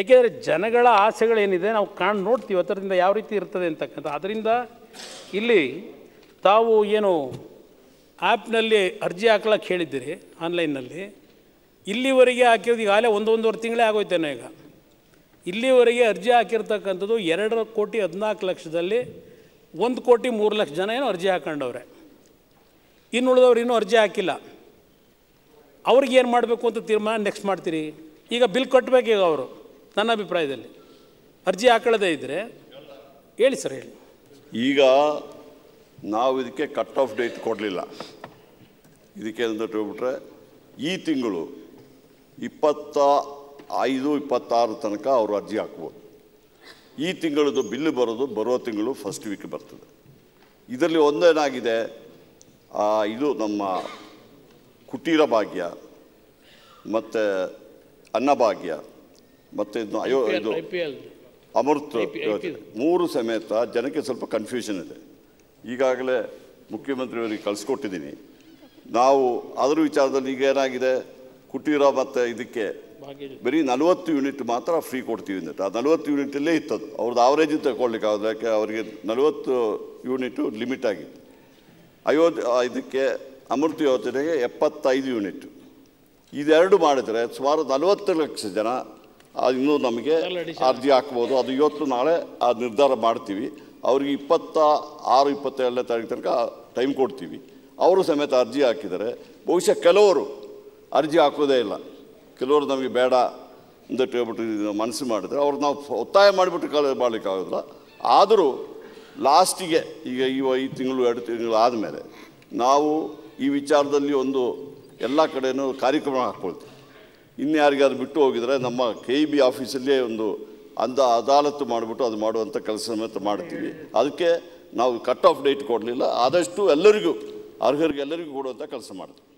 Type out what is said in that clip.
ಏಕೆಂದರೆ ಜನಗಳ ಆಸೆಗಳೇನಿದೆ ನಾವು ಕಾಣ್ ನೋಡ್ತೀವಿ ಅದರಿಂದ ಯಾವ ರೀತಿ ಇರ್ತದೆ ಅಂತಕ್ಕಂಥ ಅದರಿಂದ ಇಲ್ಲಿ ತಾವು ಏನು ಆ್ಯಪ್ನಲ್ಲಿ ಅರ್ಜಿ ಹಾಕ್ಲಕ್ಕೆ ಹೇಳಿದ್ದೀರಿ ಆನ್ಲೈನ್ನಲ್ಲಿ ಇಲ್ಲಿವರೆಗೆ ಹಾಕಿರೋದು ಈಗ ಒಂದು ಒಂದೊಂದುವರೆ ತಿಂಗಳೇ ಆಗೋಯ್ತೇನೆ ಈಗ ಇಲ್ಲಿವರೆಗೆ ಅರ್ಜಿ ಹಾಕಿರ್ತಕ್ಕಂಥದ್ದು ಎರಡು ಕೋಟಿ ಹದಿನಾಲ್ಕು ಲಕ್ಷದಲ್ಲಿ ಒಂದು ಕೋಟಿ ಮೂರು ಲಕ್ಷ ಜನ ಏನೋ ಅರ್ಜಿ ಹಾಕೊಂಡವ್ರೆ ಇನ್ನು ಉಳಿದವ್ರು ಇನ್ನೂ ಅರ್ಜಿ ಹಾಕಿಲ್ಲ ಅವ್ರಿಗೆ ಏನು ಮಾಡಬೇಕು ಅಂತ ತೀರ್ಮಾನ ನೆಕ್ಸ್ಟ್ ಮಾಡ್ತೀರಿ ಈಗ ಬಿಲ್ ಕಟ್ಟಬೇಕೀಗ ಅವರು ನನ್ನ ಅಭಿಪ್ರಾಯದಲ್ಲಿ ಅರ್ಜಿ ಹಾಕೊಳ್ಳದೇ ಇದ್ದರೆ ಹೇಳಿ ಸರ್ ಹೇಳಿ ಈಗ ನಾವು ಇದಕ್ಕೆ ಕಟ್ ಆಫ್ ಡೇಟ್ ಕೊಡಲಿಲ್ಲ ಇದಕ್ಕೆ ಅಂತ ಹೇಳ್ಬಿಟ್ರೆ ಈ ತಿಂಗಳು ಇಪ್ಪತ್ತ ಐದು ಇಪ್ಪತ್ತಾರು ತನಕ ಅವರು ಅರ್ಜಿ ಹಾಕ್ಬೋದು ಈ ತಿಂಗಳದ್ದು ಬಿಲ್ ಬರೋದು ಬರೋ ತಿಂಗಳು ಫಸ್ಟ್ ವೀಕ್ ಬರ್ತದೆ ಇದರಲ್ಲಿ ಒಂದೇನಾಗಿದೆ ಇದು ನಮ್ಮ ಕುಟೀರ ಭಾಗ್ಯ ಮತ್ತು ಅನ್ನಭಾಗ್ಯ ಮತ್ತು ಇದು ಅಯೋ ಇದು ಅಮೃತ್ ಯೋಜನೆ ಮೂರು ಸಮೇತ ಜನಕ್ಕೆ ಸ್ವಲ್ಪ ಕನ್ಫ್ಯೂಷನ್ ಇದೆ ಈಗಾಗಲೇ ಮುಖ್ಯಮಂತ್ರಿಯವರಿಗೆ ಕಳಿಸ್ಕೊಟ್ಟಿದ್ದೀನಿ ನಾವು ಅದರ ವಿಚಾರದಲ್ಲಿ ಈಗ ಏನಾಗಿದೆ ಕುಟೀರ ಮತ್ತು ಇದಕ್ಕೆ ಬರೀ ನಲವತ್ತು ಯೂನಿಟ್ ಮಾತ್ರ ಫ್ರೀ ಕೊಡ್ತೀವಿ ಅಂತ ಆ ನಲವತ್ತು ಯೂನಿಟಲ್ಲೇ ಇತ್ತದು ಅವ್ರದ್ದು ಆವರೇಜ್ ತಗೊಳ್ಲಿಕ್ಕೆ ಆಗೋದು ಯಾಕೆ ಅವರಿಗೆ ನಲವತ್ತು ಯೂನಿಟು ಲಿಮಿಟ್ ಆಗಿತ್ತು ಅಯೋಧ್ಯ ಇದಕ್ಕೆ ಅಮೃತ ಯೋಜನೆಗೆ ಎಪ್ಪತ್ತೈದು ಯೂನಿಟ್ ಇದೆರಡು ಮಾಡಿದರೆ ಸುಮಾರು ನಲವತ್ತು ಲಕ್ಷ ಜನ ಅದು ಇನ್ನೂ ನಮಗೆ ಅರ್ಜಿ ಹಾಕ್ಬೋದು ಅದು ಇವತ್ತು ನಾಳೆ ಆ ನಿರ್ಧಾರ ಮಾಡ್ತೀವಿ ಅವ್ರಿಗೆ ಇಪ್ಪತ್ತ ಆರು ಇಪ್ಪತ್ತೇಳನೇ ತಾರೀಕು ತನಕ ಟೈಮ್ ಕೊಡ್ತೀವಿ ಅವರು ಸಮೇತ ಅರ್ಜಿ ಹಾಕಿದರೆ ಬಹುಶಃ ಕೆಲವರು ಅರ್ಜಿ ಹಾಕೋದೇ ಇಲ್ಲ ಕೆಲವರು ನಮಗೆ ಬೇಡ ಅಂತ ಹೇಳ್ಬಿಟ್ಟು ಮನಸ್ಸು ಮಾಡಿದರೆ ಅವ್ರು ನಾವು ಒತ್ತಾಯ ಮಾಡಿಬಿಟ್ಟು ಕಾಲ ಮಾಡಲಿಕ್ಕಾಗೋದಿಲ್ಲ ಆದರೂ ಲಾಸ್ಟಿಗೆ ಈಗ ಈ ಈ ತಿಂಗಳು ಎರಡು ತಿಂಗಳು ಆದಮೇಲೆ ನಾವು ಈ ವಿಚಾರದಲ್ಲಿ ಒಂದು ಎಲ್ಲ ಕಡೆಯೂ ಕಾರ್ಯಕ್ರಮ ಹಾಕ್ಕೊಳ್ತೀವಿ ಇನ್ಯಾರಿಗಾದ್ರು ಬಿಟ್ಟು ಹೋಗಿದರೆ ನಮ್ಮ ಕೆ ಇ ಬಿ ಆಫೀಸಲ್ಲೇ ಒಂದು ಅಂದ ಅದಾಲತ್ತು ಮಾಡಿಬಿಟ್ಟು ಅದು ಮಾಡುವಂಥ ಕೆಲಸ ಸಮೇತ ಮಾಡ್ತೀವಿ ಅದಕ್ಕೆ ನಾವು ಕಟ್ ಆಫ್ ಡೇಟ್ ಕೊಡಲಿಲ್ಲ ಆದಷ್ಟು ಎಲ್ಲರಿಗೂ ಅರ್ಹರಿಗೆ ಎಲ್ಲರಿಗೂ ಕೊಡುವಂಥ ಕೆಲಸ ಮಾಡ್ತೀವಿ